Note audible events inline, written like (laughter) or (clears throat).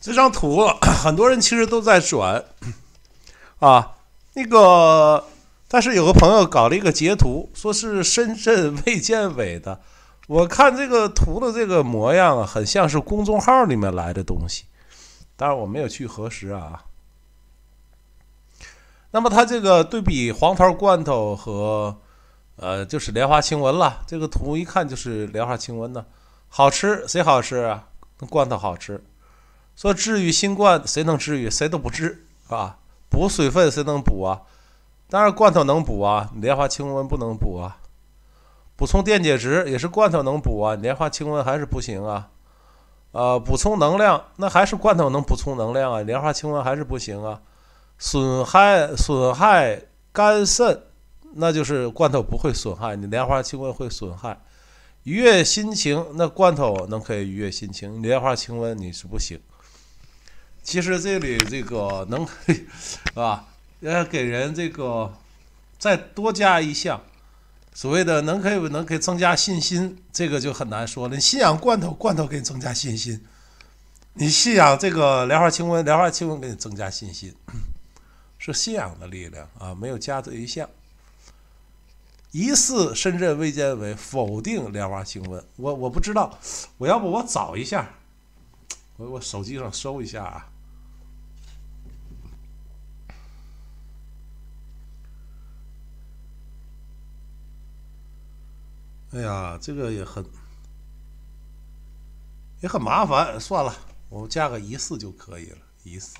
这张图 (clears throat) 很多人其实都在转啊，那个，但是有个朋友搞了一个截图，说是深圳卫健委的。我看这个图的这个模样啊，很像是公众号里面来的东西，当然我没有去核实啊。那么他这个对比黄桃罐头和，呃，就是莲花清瘟了。这个图一看就是莲花清瘟呢，好吃谁好吃啊？罐头好吃。说治愈新冠，谁能治愈？谁都不治，啊！补水分谁能补啊？当然罐头能补啊。莲花清瘟不能补啊。补充电解质也是罐头能补啊。莲花清瘟还是不行啊。呃，补充能量那还是罐头能补充能量啊。莲花清瘟还是不行啊。损害损害肝肾，那就是罐头不会损害你，莲花清瘟会损害。愉悦心情，那罐头能可以愉悦心情，莲花清瘟你是不行。其实这里这个能，是吧？呃，给人这个再多加一项，所谓的能可以能给增加信心，这个就很难说了。你信仰罐头，罐头给你增加信心；你信仰这个莲花清瘟，莲花清瘟给你增加信心，是信仰的力量啊！没有加这一项。疑似深圳卫健委否定莲花清瘟，我我不知道，我要不我找一下，我我手机上搜一下啊。哎呀，这个也很，也很麻烦。算了，我加个一四就可以了，一四。